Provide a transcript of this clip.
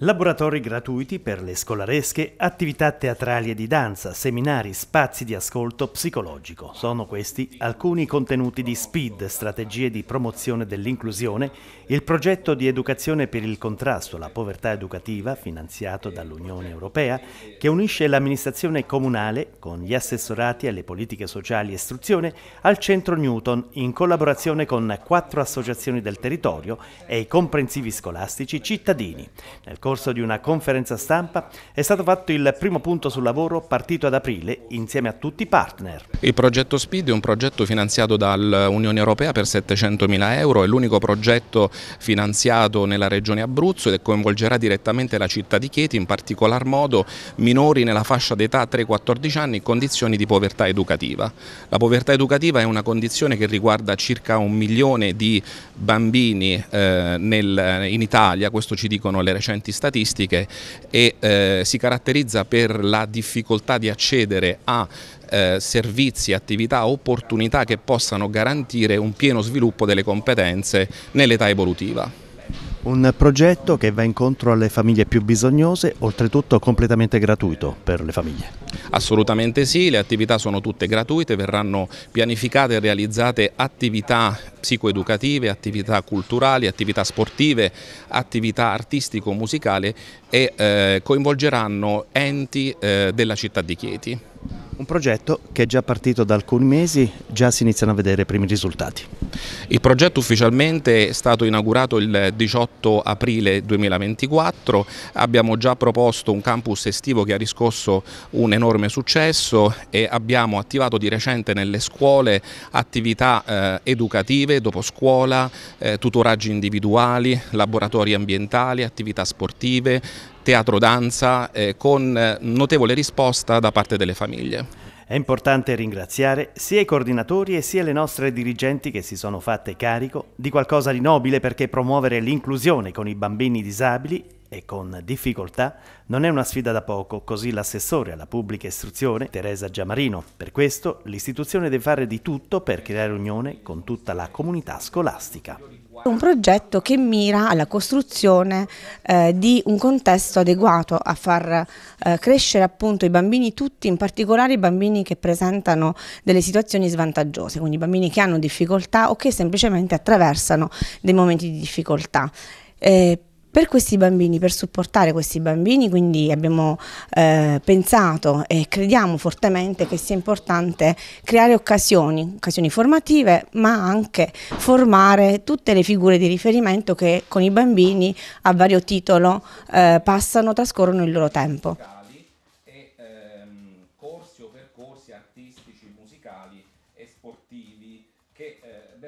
Laboratori gratuiti per le scolaresche, attività teatrali e di danza, seminari, spazi di ascolto psicologico. Sono questi alcuni contenuti di SPID, strategie di promozione dell'inclusione, il progetto di educazione per il contrasto alla povertà educativa finanziato dall'Unione Europea, che unisce l'amministrazione comunale con gli assessorati alle politiche sociali e istruzione al centro Newton in collaborazione con quattro associazioni del territorio e i comprensivi scolastici cittadini. Nel corso di una conferenza stampa è stato fatto il primo punto sul lavoro partito ad aprile insieme a tutti i partner. Il progetto SPID è un progetto finanziato dall'Unione Europea per 700 mila euro, è l'unico progetto finanziato nella regione Abruzzo e coinvolgerà direttamente la città di Chieti, in particolar modo minori nella fascia d'età 3-14 anni in condizioni di povertà educativa. La povertà educativa è una condizione che riguarda circa un milione di bambini eh, nel, in Italia, questo ci dicono le recenti statistiche e eh, si caratterizza per la difficoltà di accedere a eh, servizi, attività, opportunità che possano garantire un pieno sviluppo delle competenze nell'età evolutiva. Un progetto che va incontro alle famiglie più bisognose, oltretutto completamente gratuito per le famiglie. Assolutamente sì, le attività sono tutte gratuite, verranno pianificate e realizzate attività psicoeducative, attività culturali, attività sportive, attività artistico-musicali e eh, coinvolgeranno enti eh, della città di Chieti. Un progetto che è già partito da alcuni mesi, già si iniziano a vedere i primi risultati. Il progetto ufficialmente è stato inaugurato il 18 aprile 2024, abbiamo già proposto un campus estivo che ha riscosso un enorme successo e abbiamo attivato di recente nelle scuole attività eh, educative, dopo scuola, eh, tutoraggi individuali, laboratori ambientali, attività sportive, teatro danza eh, con eh, notevole risposta da parte delle famiglie. È importante ringraziare sia i coordinatori e sia le nostre dirigenti che si sono fatte carico di qualcosa di nobile perché promuovere l'inclusione con i bambini disabili e con difficoltà, non è una sfida da poco, così l'assessore alla pubblica istruzione Teresa Giamarino. Per questo l'istituzione deve fare di tutto per creare unione con tutta la comunità scolastica. Un progetto che mira alla costruzione eh, di un contesto adeguato a far eh, crescere appunto i bambini tutti, in particolare i bambini che presentano delle situazioni svantaggiose, quindi i bambini che hanno difficoltà o che semplicemente attraversano dei momenti di difficoltà. Eh, per questi bambini, per supportare questi bambini, quindi abbiamo eh, pensato e crediamo fortemente che sia importante creare occasioni, occasioni formative, ma anche formare tutte le figure di riferimento che con i bambini a vario titolo eh, passano, trascorrono il loro tempo. Ehm, corsi o percorsi artistici, musicali e sportivi che eh,